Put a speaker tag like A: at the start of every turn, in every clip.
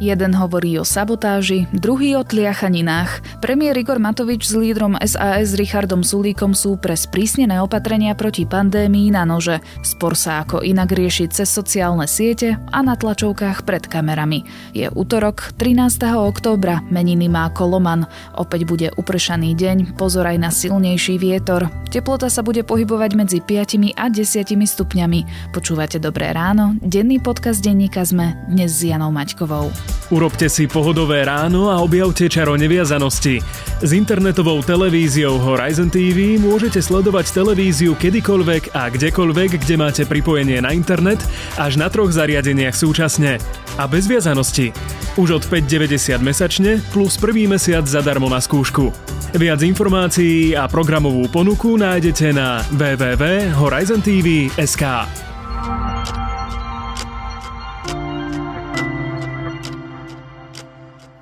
A: Jeden hovorí o sabotáži, druhý o tliachaninách. Premiér Igor Matovič s lídrom SAS Richardom Sulíkom sú pre sprísnené opatrenia proti pandémii na nože. Spor sa ako inak rieši cez sociálne siete a na tlačovkách pred kamerami. Je útorok, 13. októbra, meniny má Koloman. Opäť bude upršaný deň, pozor aj na silnejší vietor. Teplota sa bude pohybovať medzi 5 a 10 stupňami. Počúvate Dobré ráno, denný podcast denníka sme dnes s Janou Maťkovou.
B: Urobte si pohodové ráno a objavte čaro neviazanosti. S internetovou televíziou Horizon TV môžete sledovať televíziu kedykoľvek a kdekoľvek, kde máte pripojenie na internet, až na troch zariadeniach súčasne. A bez viazanosti. Už od 5,90 mesačne plus prvý mesiac zadarmo na skúšku. Viac informácií a programovú ponuku nájdete na www.horizontv.sk.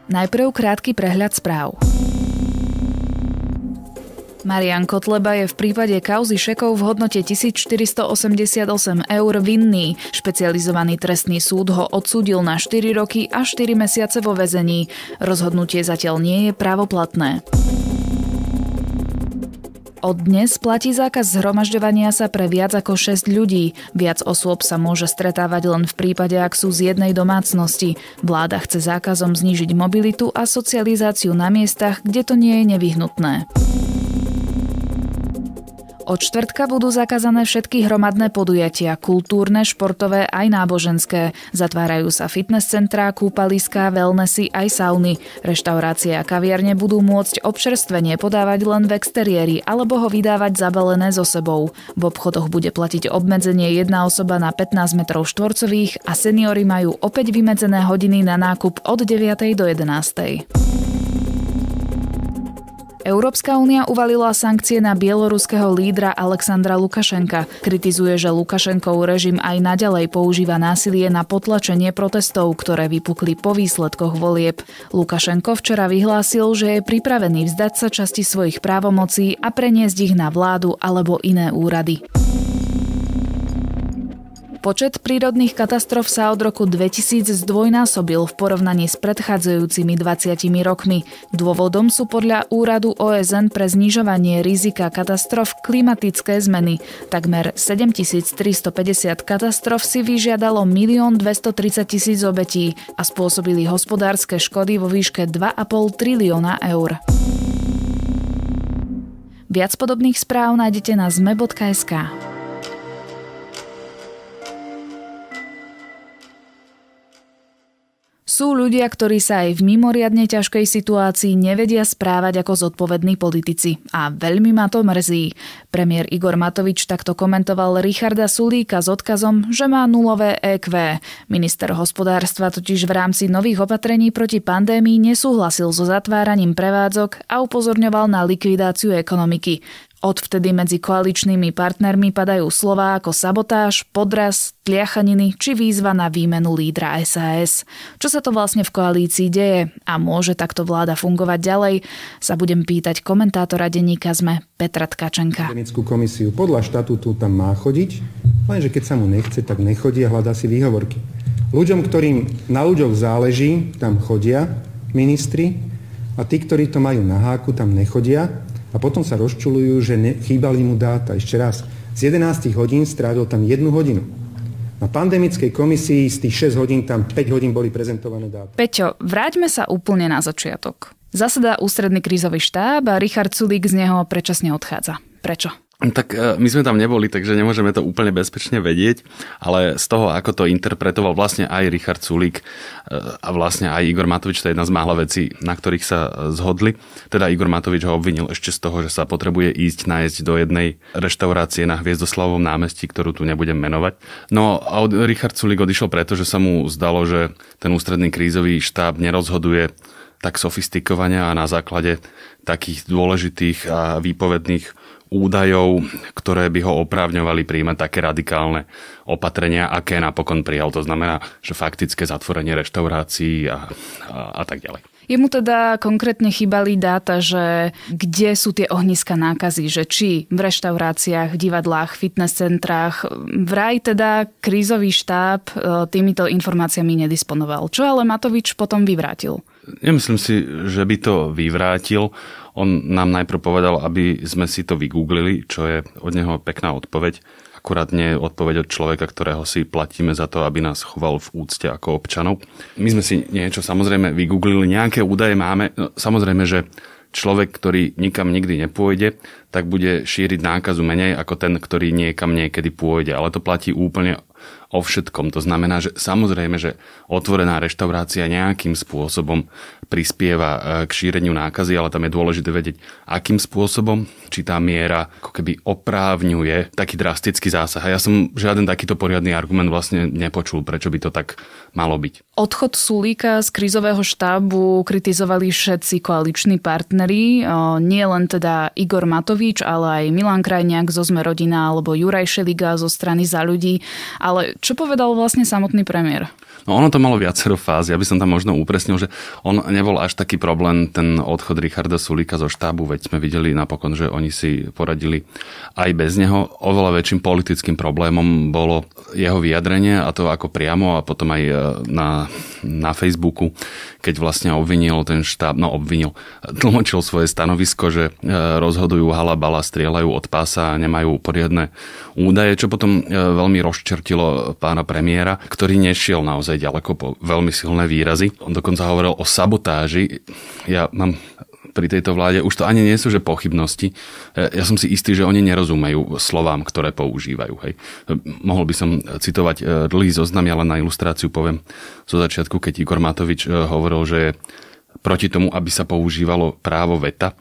A: Najprv krátky prehľad správ. Marian Kotleba je v prípade kauzy šekov v hodnote 1488 eur vinný. Špecializovaný trestný súd ho odsúdil na 4 roky a 4 mesiace vo vezení. Rozhodnutie zatiaľ nie je právoplatné. Od dnes platí zákaz zhromažďovania sa pre viac ako 6 ľudí. Viac osôb sa môže stretávať len v prípade, ak sú z jednej domácnosti. Vláda chce zákazom znížiť mobilitu a socializáciu na miestach, kde to nie je nevyhnutné. Od štvrtka budú zakázané všetky hromadné podujatia, kultúrne, športové aj náboženské. Zatvárajú sa fitness centrá, kúpaliská, wellnessy aj sauny. Reštaurácie a kaviarne budú môcť občerstvenie podávať len v exteriéri alebo ho vydávať zabalené so sebou. V obchodoch bude platiť obmedzenie jedna osoba na 15 m štvorcových a seniory majú opäť vymedzené hodiny na nákup od 9. do 11. Európska únia uvalila sankcie na bieloruského lídra Alexandra Lukašenka. Kritizuje, že Lukašenkov režim aj naďalej používa násilie na potlačenie protestov, ktoré vypukli po výsledkoch volieb. Lukašenko včera vyhlásil, že je pripravený vzdať sa časti svojich právomocí a preniesť ich na vládu alebo iné úrady. Počet prírodných katastrof sa od roku 2000 zdvojnásobil v porovnaní s predchádzajúcimi 20 rokmi. Dôvodom sú podľa úradu OSN pre znižovanie rizika katastrof klimatické zmeny. Takmer 7350 katastrof si vyžiadalo 1 230 000 obetí a spôsobili hospodárske škody vo výške 2,5 trilióna eur. Viac podobných správ nájdete na zme.sk. Sú ľudia, ktorí sa aj v mimoriadne ťažkej situácii nevedia správať ako zodpovední politici. A veľmi ma to mrzí. Premiér Igor Matovič takto komentoval Richarda Sulíka s odkazom, že má nulové EQ. Minister hospodárstva totiž v rámci nových opatrení proti pandémii nesúhlasil so zatváraním prevádzok a upozorňoval na likvidáciu ekonomiky. Odvtedy medzi koaličnými partnermi padajú slová ako sabotáž, podraz, tliachaniny či výzva na výmenu lídra SAS. Čo sa to vlastne v koalícii deje a môže takto vláda fungovať ďalej, sa budem pýtať komentátora denníka ZME Petra Tkačenka.
C: komisiu podľa štatútu tam má chodiť, lenže keď sa mu nechce, tak nechodí a hľadá si výhovorky. Ľuďom, ktorým na ľuďoch záleží, tam chodia ministri a tí, ktorí to majú na háku, tam nechodia a potom sa rozčulujú, že ne, chýbali mu dáta. Ešte raz, z 11 hodín strávil tam jednu hodinu. Na pandemickej komisii z tých 6 hodín tam 5 hodín boli prezentované dáta.
A: Peťo, vráťme sa úplne na začiatok. Zasadá ústredný krízový štáb a Richard Sulík z neho predčasne odchádza. Prečo?
B: Tak e, my sme tam neboli, takže nemôžeme to úplne bezpečne vedieť, ale z toho, ako to interpretoval vlastne aj Richard Sulík e, a vlastne aj Igor Matovič, to je jedna z mála vecí, na ktorých sa e, zhodli. Teda Igor Matovič ho obvinil ešte z toho, že sa potrebuje ísť nájsť do jednej reštaurácie na Hviezdoslavovom námestí, ktorú tu nebudem menovať. No a Richard Sulík odišiel preto, že sa mu zdalo, že ten ústredný krízový štáb nerozhoduje tak sofistikovania a na základe takých dôležitých a výpovedných údajov, ktoré by ho oprávňovali príjmať také radikálne opatrenia, aké napokon prijal. To znamená, že faktické zatvorenie reštaurácií a, a, a tak ďalej.
A: Jemu teda konkrétne chýbali dáta, že kde sú tie ohniska nákazy, že či v reštauráciách, divadlách, fitness centrách. Vraj teda krízový štáb e, týmito informáciami nedisponoval. Čo ale Matovič potom vyvrátil?
B: Nemyslím si, že by to vyvrátil. On nám najprv povedal, aby sme si to vygooglili, čo je od neho pekná odpoveď. Akurát nie je odpoveď od človeka, ktorého si platíme za to, aby nás choval v úcte ako občanov. My sme si niečo samozrejme vygooglili, nejaké údaje máme. No, samozrejme, že človek, ktorý nikam nikdy nepôjde, tak bude šíriť nákazu menej ako ten, ktorý niekam niekedy pôjde. Ale to platí úplne o všetkom. To znamená, že samozrejme, že otvorená reštaurácia nejakým spôsobom prispieva e, k šíreniu nákazy, ale tam je dôležité vedieť, akým spôsobom, či tá miera ako keby oprávňuje taký drastický zásah. A ja som žiaden takýto poriadny argument vlastne nepočul, prečo by to tak malo byť.
A: Odchod Sulíka z krízového štábu kritizovali všetci koaliční partnery, nie len teda Igor Matovič, Matovič, ale aj Milan Krajniak zo Zme rodina alebo Juraj Šeliga zo strany za ľudí. Ale čo povedal vlastne samotný premiér?
B: No ono to malo viacero fáz. Ja by som tam možno upresnil, že on nebol až taký problém ten odchod Richarda Sulíka zo štábu, veď sme videli napokon, že oni si poradili aj bez neho. Oveľa väčším politickým problémom bolo jeho vyjadrenie a to ako priamo a potom aj e, na, na Facebooku, keď vlastne obvinil ten štáb, no obvinil, tlmočil svoje stanovisko, že e, rozhodujú halal bala strieľajú od pása a nemajú poriadne údaje, čo potom e, veľmi rozčertilo pána premiéra, ktorý nešiel naozaj ďaleko po veľmi silné výrazy. On dokonca hovoril o sabotáži. Ja mám pri tejto vláde už to ani nie sú že pochybnosti. E, ja som si istý, že oni nerozumejú slovám, ktoré používajú. Hej. E, mohol by som citovať dlhý zoznam, ale na ilustráciu poviem zo začiatku, keď Igor Matovič hovoril, že proti tomu, aby sa používalo právo veta,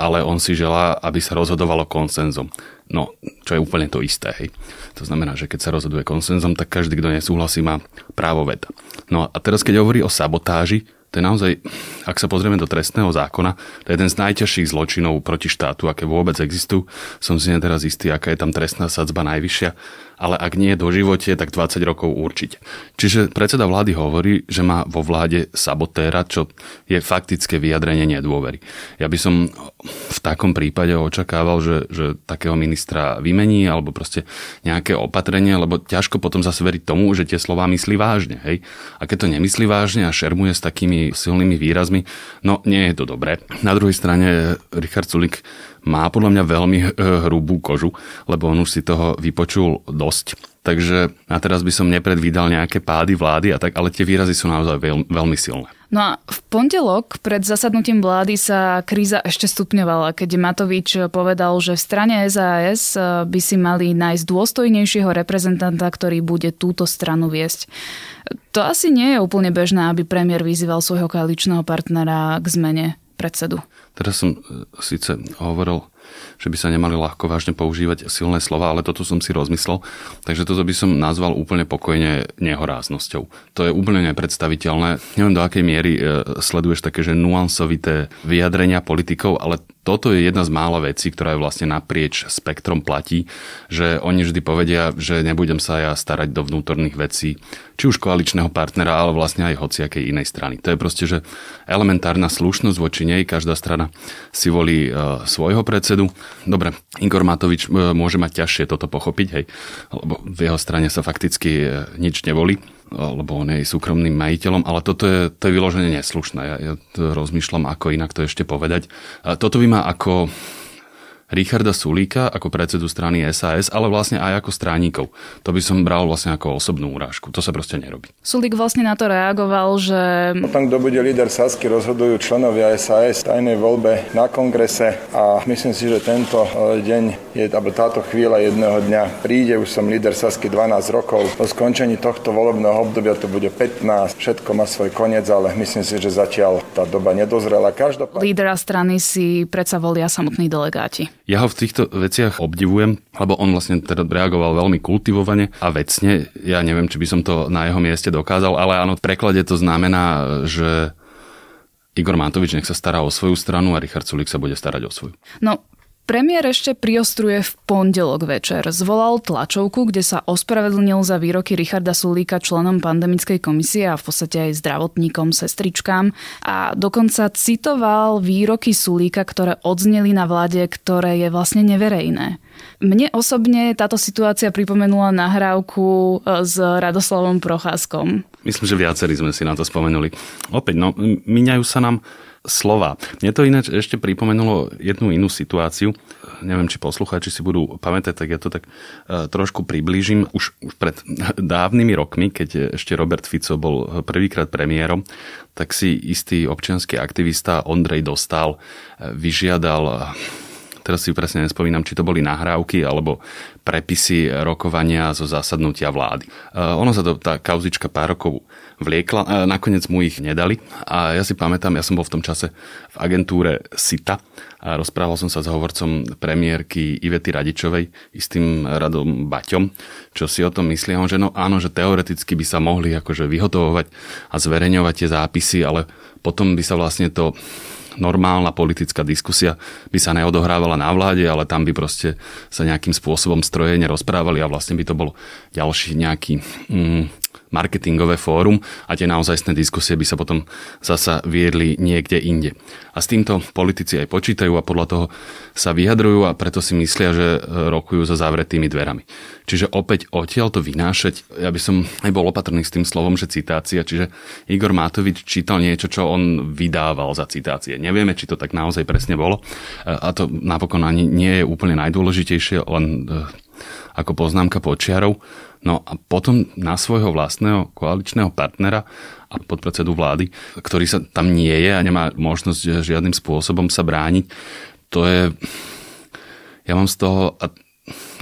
B: ale on si želá, aby sa rozhodovalo konsenzom. No, čo je úplne to isté. Hej. To znamená, že keď sa rozhoduje konsenzom, tak každý, kto nesúhlasí, má právo veta. No a teraz, keď hovorí o sabotáži, to je naozaj, ak sa pozrieme do trestného zákona, to je jeden z najťažších zločinov proti štátu, aké vôbec existujú. Som si neteraz istý, aká je tam trestná sadzba najvyššia, ale ak nie do živote, tak 20 rokov určite. Čiže predseda vlády hovorí, že má vo vláde sabotéra, čo je faktické vyjadrenie nedôvery. Ja by som v takom prípade očakával, že, že takého ministra vymení alebo proste nejaké opatrenie, lebo ťažko potom zase veriť tomu, že tie slova myslí vážne. Hej? A keď to nemyslí vážne a šermuje s takými silnými výrazmi, no nie je to dobré. Na druhej strane Richard Sulik má podľa mňa veľmi eh, hrubú kožu, lebo on už si toho vypočul dosť. Takže na teraz by som nepredvídal nejaké pády vlády a tak, ale tie výrazy sú naozaj veľ, veľmi silné.
A: No a v pondelok pred zasadnutím vlády sa kríza ešte stupňovala, keď Matovič povedal, že v strane SAS eh, by si mali nájsť dôstojnejšieho reprezentanta, ktorý bude túto stranu viesť. To asi nie je úplne bežné, aby premiér vyzýval svojho koaličného partnera k zmene predsedu.
B: Teraz som e, síce hovoril, že by sa nemali ľahko vážne používať silné slova, ale toto som si rozmyslel, takže toto by som nazval úplne pokojne nehoráznosťou. To je úplne nepredstaviteľné. Neviem, do akej miery e, sleduješ také, že nuansovité vyjadrenia politikov, ale toto je jedna z mála vecí, ktorá je vlastne naprieč spektrom platí, že oni vždy povedia, že nebudem sa ja starať do vnútorných vecí, či už koaličného partnera, ale vlastne aj hociakej inej strany. To je proste, že elementárna slušnosť voči nej, každá strana si volí e, svojho predsedu. Dobre, Igor Matovič e, môže mať ťažšie toto pochopiť, hej, lebo v jeho strane sa fakticky e, nič nevolí lebo on je aj súkromným majiteľom, ale toto je, to je vyloženie neslušné. Ja, ja rozmýšľam, ako inak to ešte povedať. Toto by ma ako Richarda Sulíka ako predsedu strany SAS, ale vlastne aj ako stránikov. To by som bral vlastne ako osobnú úrážku. To sa proste nerobí.
A: Sulík vlastne na to reagoval, že...
C: O tom, kto bude líder Sasky, rozhodujú členovia SAS v tajnej voľbe na kongrese a myslím si, že tento eh, deň, je, alebo táto chvíľa jedného dňa príde. Už som líder Sasky 12 rokov. Po skončení tohto volebného obdobia to bude 15. Všetko má svoj koniec, ale myslím si, že zatiaľ tá doba nedozrela. Každopád...
A: Lídera strany si predsa volia samotní delegáti.
B: Ja ho v týchto veciach obdivujem, lebo on vlastne teda reagoval veľmi kultivovane a vecne. Ja neviem, či by som to na jeho mieste dokázal, ale áno, v preklade to znamená, že Igor Matovič nech sa stará o svoju stranu a Richard Sulik sa bude starať o svoju.
A: No, Premiér ešte priostruje v pondelok večer. Zvolal tlačovku, kde sa ospravedlnil za výroky Richarda Sulíka členom pandemickej komisie a v podstate aj zdravotníkom, sestričkám. A dokonca citoval výroky Sulíka, ktoré odzneli na vláde, ktoré je vlastne neverejné. Mne osobne táto situácia pripomenula nahrávku e, s Radoslavom Procházkom.
B: Myslím, že viacerí sme si na to spomenuli. Opäť, no, miňajú sa nám slova. Mne to ináč ešte pripomenulo jednu inú situáciu. Neviem, či poslucháči si budú pamätať, tak ja to tak e, trošku priblížim. Už, už pred dávnymi rokmi, keď ešte Robert Fico bol e, prvýkrát premiérom, tak si istý občianský aktivista Ondrej Dostal e, vyžiadal teraz si presne nespomínam, či to boli nahrávky alebo prepisy rokovania zo zasadnutia vlády. E, ono sa to, tá kauzička pár rokov vliekla, e, nakoniec mu ich nedali a ja si pamätám, ja som bol v tom čase v agentúre SITA a rozprával som sa s hovorcom premiérky Ivety Radičovej, istým Radom Baťom, čo si o tom myslia, že no áno, že teoreticky by sa mohli akože vyhotovovať a zverejňovať tie zápisy, ale potom by sa vlastne to normálna politická diskusia by sa neodohrávala na vláde, ale tam by proste sa nejakým spôsobom strojene rozprávali a vlastne by to bol ďalší nejaký... Mm, marketingové fórum a tie naozajstné diskusie by sa potom zasa viedli niekde inde. A s týmto politici aj počítajú a podľa toho sa vyjadrujú a preto si myslia, že e, rokujú za zavretými dverami. Čiže opäť odtiaľ to vynášať, ja by som aj bol opatrný s tým slovom, že citácia, čiže Igor Matovič čítal niečo, čo on vydával za citácie. Nevieme, či to tak naozaj presne bolo e, a to napokon ani nie je úplne najdôležitejšie, len e, ako poznámka počiarov. No a potom na svojho vlastného koaličného partnera a podpredsedu vlády, ktorý sa tam nie je a nemá možnosť žiadnym spôsobom sa brániť, to je... Ja mám z toho, a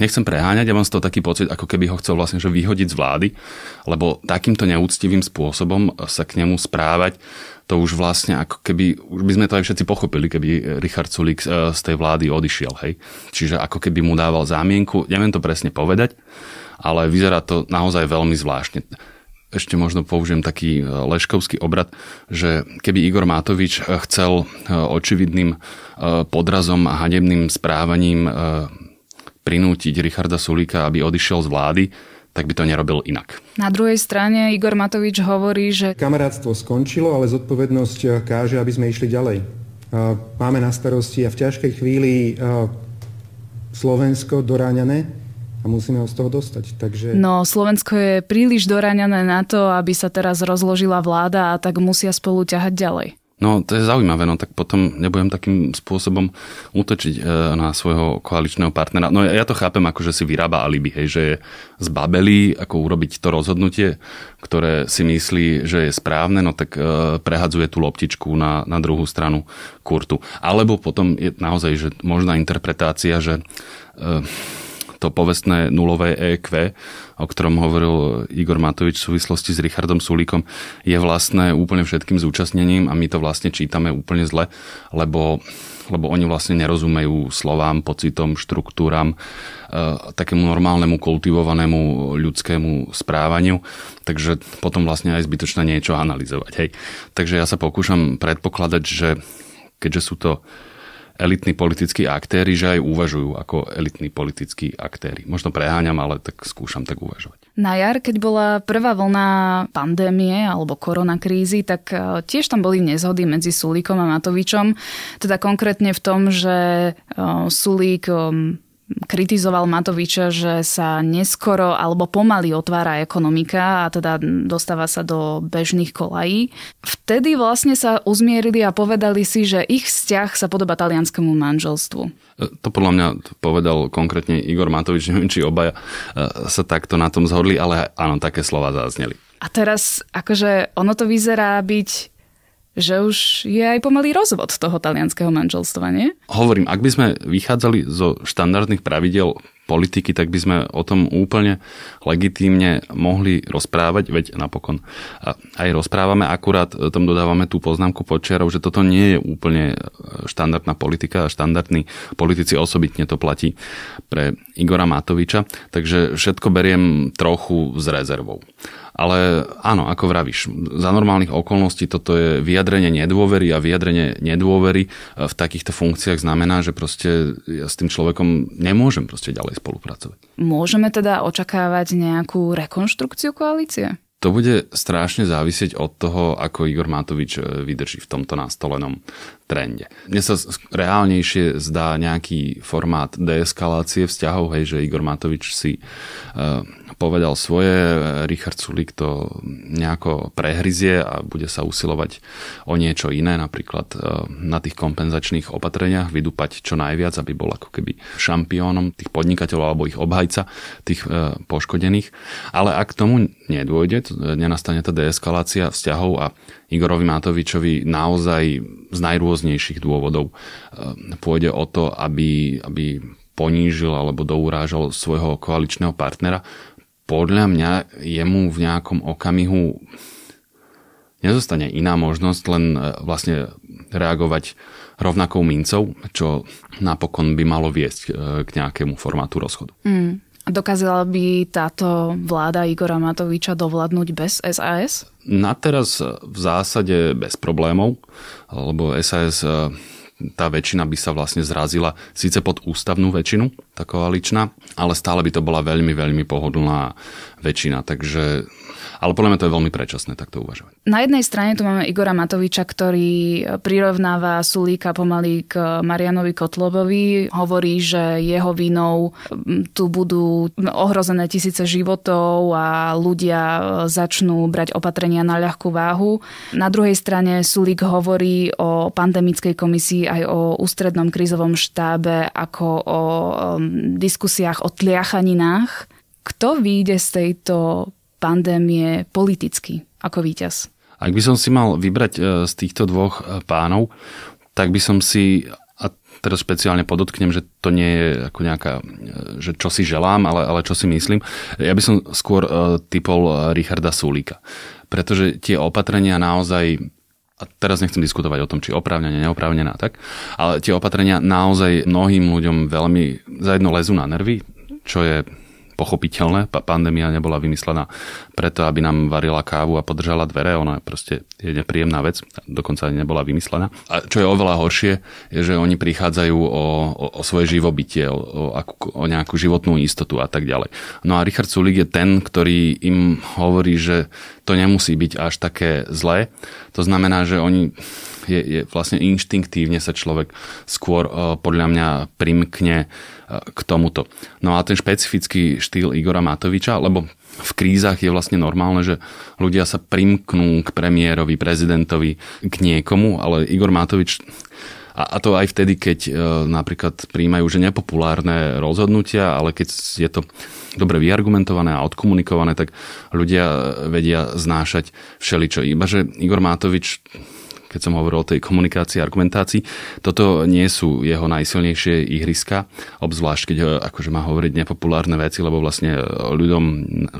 B: nechcem preháňať, ja mám z toho taký pocit, ako keby ho chcel vlastne že vyhodiť z vlády, lebo takýmto neúctivým spôsobom sa k nemu správať to už vlastne ako keby, už by sme to aj všetci pochopili, keby Richard Sulik eh, z tej vlády odišiel, hej. Čiže ako keby mu dával zámienku, neviem to presne povedať, ale vyzerá to naozaj veľmi zvláštne. Ešte možno použijem taký eh, leškovský obrad, že keby Igor Matovič eh, chcel očividným podrazom a hanebným správaním prinútiť Richarda Sulika, aby odišiel z vlády, tak by to nerobil inak.
A: Na druhej strane Igor Matovič hovorí, že...
C: Kamarátstvo skončilo, ale zodpovednosť eh, káže, aby sme išli ďalej. Eh, máme na starosti a v ťažkej chvíli eh, Slovensko doráňané, a musíme ho z toho dostať. Takže...
A: No, Slovensko je príliš doráňané na to, aby sa teraz rozložila vláda a tak musia spolu ťahať ďalej.
B: No to je zaujímavé, no tak potom nebudem takým spôsobom útočiť e, na svojho koaličného partnera. No ja to chápem ako, že si vyrába alibi, hej, že je zbabelý, ako urobiť to rozhodnutie, ktoré si myslí, že je správne, no tak e, prehadzuje tú loptičku na, na druhú stranu kurtu. Alebo potom je naozaj že možná interpretácia, že e, to povestné nulové EQ, o ktorom hovoril Igor Matovič v súvislosti s Richardom Sulíkom, je vlastné úplne všetkým zúčastnením a my to vlastne čítame úplne zle, lebo lebo oni vlastne nerozumejú slovám, pocitom, štruktúram, eh, takému normálnemu, kultivovanému ľudskému správaniu, takže potom vlastne aj zbytočne niečo analyzovať. Hej. Takže ja sa pokúšam predpokladať, že keďže sú to elitní politickí aktéry, že aj uvažujú ako elitní politickí aktéry. Možno preháňam, ale tak skúšam tak uvažovať.
A: Na jar, keď bola prvá vlna pandémie alebo koronakrízy, tak e, tiež tam boli nezhody medzi Sulíkom a Matovičom. Teda konkrétne v tom, že e, Sulík e, kritizoval Matoviča, že sa neskoro alebo pomaly otvára ekonomika a teda dostáva sa do bežných kolají. Vtedy vlastne sa uzmierili a povedali si, že ich vzťah sa podoba talianskému manželstvu. E,
B: to podľa mňa povedal konkrétne Igor Matovič, neviem či obaja e, sa takto na tom zhodli, ale áno, také slova zazneli.
A: A teraz akože ono to vyzerá byť že už je aj pomalý rozvod toho talianského manželstva, nie?
B: Hovorím, ak by sme vychádzali zo štandardných pravidel politiky, tak by sme o tom úplne legitímne mohli rozprávať, veď napokon aj rozprávame, akurát e, tam dodávame tú poznámku počiarov, že toto nie je úplne e, štandardná politika a štandardní politici osobitne to platí pre Igora Matoviča, takže všetko beriem trochu s rezervou. Ale áno, ako vravíš, za normálnych okolností toto je vyjadrenie nedôvery a vyjadrenie nedôvery e, v takýchto funkciách znamená, že proste ja s tým človekom nemôžem proste ďalej spolupracovať.
A: Môžeme teda očakávať nejakú rekonštrukciu koalície?
B: To bude strašne závisieť od toho, ako Igor Matovič e, vydrží v tomto nastolenom trende. Mne sa reálnejšie zdá nejaký formát deeskalácie vzťahov, hej, že Igor Matovič si e, povedal svoje, e, Richard Sulik to nejako prehryzie a bude sa usilovať o niečo iné, napríklad e, na tých kompenzačných opatreniach vydupať čo najviac, aby bol ako keby šampiónom tých podnikateľov alebo ich obhajca, tých e, poškodených. Ale ak tomu nedôjde, nenastane tá deeskalácia vzťahov a Igorovi Matovičovi naozaj z najrôz rôznejších dôvodov. Ehm, pôjde o to, aby, aby ponížil alebo dourážal svojho koaličného partnera. Podľa mňa jemu v nejakom okamihu nezostane iná možnosť, len e, vlastne reagovať rovnakou mincov, čo napokon by malo viesť e, k nejakému formátu rozchodu.
A: Mm. Dokázala by táto vláda Igora Matoviča dovládnuť bez SAS?
B: na teraz v zásade bez problémov, lebo SAS e, tá väčšina by sa vlastne zrazila síce pod ústavnú väčšinu, tá koaličná, ale stále by to bola veľmi, veľmi pohodlná väčšina. Takže ale podľa mňa to je veľmi predčasné takto uvažovať.
A: Na jednej strane tu máme Igora Matoviča, ktorý e, prirovnáva Sulíka pomaly k e, Marianovi Kotlobovi. Hovorí, že jeho vinou tu budú ohrozené tisíce životov a ľudia e, začnú brať opatrenia na ľahkú váhu. Na druhej strane Sulík hovorí o pandemickej komisii aj o ústrednom krizovom štábe ako o diskusiách o tliachaninách. Kto vyjde z tejto pandémie politicky ako víťaz?
B: Ak by som si mal vybrať e, z týchto dvoch e, pánov, tak by som si a teraz špeciálne podotknem, že to nie je ako nejaká, e, že čo si želám, ale, ale čo si myslím. Ja by som skôr typol Richarda Sulíka, pretože tie opatrenia naozaj a teraz nechcem diskutovať o tom, či oprávnenie, neoprávnená tak, ale tie opatrenia naozaj mnohým ľuďom veľmi za jedno lezu na nervy, čo je pochopiteľné. Pandémia nebola vymyslená preto, aby nám varila kávu a podržala dvere. Ona proste je nepríjemná vec, dokonca ani nebola vymyslená. A čo je oveľa horšie, je, že oni prichádzajú o, o, o svoje živobytie, o, o, o nejakú životnú istotu a tak ďalej. No a Richard Sulik je ten, ktorý im hovorí, že to nemusí byť až také zlé. To znamená, že oni je, je vlastne inštinktívne sa človek skôr e, podľa mňa primkne e, k tomuto. No a ten špecifický štýl Igora Matoviča, lebo v krízach je vlastne normálne, že ľudia sa primknú k premiérovi, prezidentovi, k niekomu, ale Igor Matovič a, a to aj vtedy, keď e, napríklad príjmajú že nepopulárne rozhodnutia, ale keď je to dobre vyargumentované a odkomunikované, tak ľudia vedia znášať všeličo. Iba, že Igor Matovič keď som hovoril o tej komunikácii a argumentácii. Toto nie sú jeho najsilnejšie ihriska, obzvlášť keď eh, akože má hovoriť nepopulárne veci, lebo vlastne eh, ľuďom,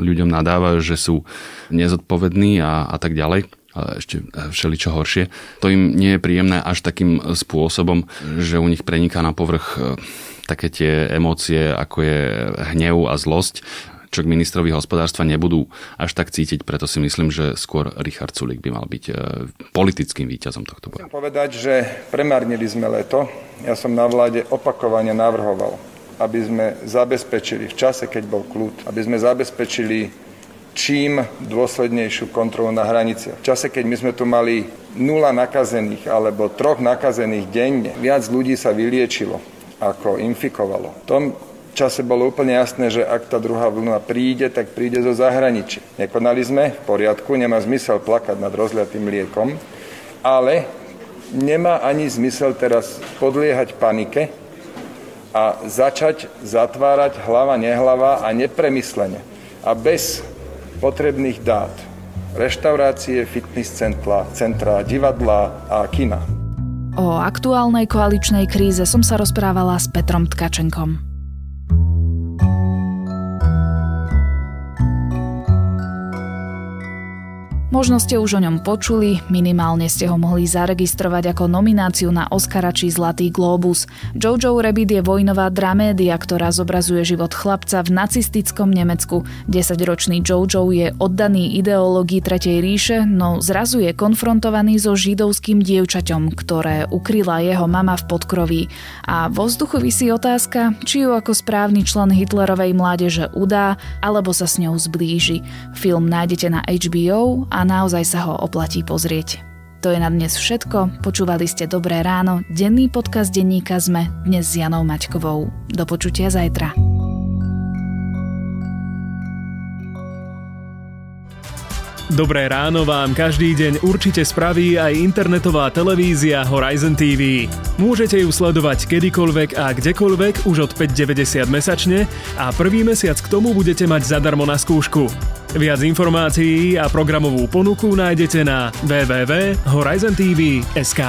B: ľuďom nadáva, že sú nezodpovední a, a tak ďalej ale ešte eh, všeličo horšie. To im nie je príjemné až takým spôsobom, že u nich preniká na povrch také tie emócie, ako je hnev a zlosť, čo k ministrovi hospodárstva nebudú až tak cítiť, preto si myslím, že skôr Richard Sulik by mal byť e, politickým víťazom tohto
C: boja. Chcem povedať, že premárnili sme leto. Ja som na vláde opakovane navrhoval, aby sme zabezpečili v čase, keď bol kľud, aby sme zabezpečili čím dôslednejšiu kontrolu na hraniciach. V čase, keď my sme tu mali nula nakazených alebo troch nakazených denne, viac ľudí sa vyliečilo ako infikovalo. V tom čase bolo úplne jasné, že ak tá druhá vlna príde, tak príde zo zahraničí. Nekonali sme, v poriadku, nemá zmysel plakať nad rozliatým liekom, ale nemá ani zmysel teraz podliehať panike a začať zatvárať hlava, nehlava a nepremyslene a bez potrebných dát reštaurácie, fitness centra, centra, divadla a kina.
A: O aktuálnej koaličnej kríze som sa rozprávala s Petrom Tkačenkom. Možno ste už o ňom počuli, minimálne ste ho mohli zaregistrovať ako nomináciu na Oscara či Zlatý globus. Jojo Rabbit je vojnová dramédia, ktorá zobrazuje život chlapca v nacistickom Nemecku. Desaťročný Jojo je oddaný ideológii Tretej ríše, no zrazu je konfrontovaný so židovským dievčaťom, ktoré ukryla jeho mama v podkroví. A vo vzduchu vysí otázka, či ju ako správny člen Hitlerovej mládeže udá, alebo sa s ňou zblíži. Film nájdete na HBO a a naozaj sa ho oplatí pozrieť. To je na dnes všetko. Počúvali ste Dobré ráno, denný podcast denníka sme dnes s Janou Maťkovou. Do počutia zajtra.
B: Dobré ráno vám každý deň určite spraví aj internetová televízia Horizon TV. Môžete ju sledovať kedykoľvek a kdekoľvek už od 5,90 mesačne a prvý mesiac k tomu budete mať zadarmo na skúšku. Viac informácií a programovú ponuku nájdete na www.horizontv.sk.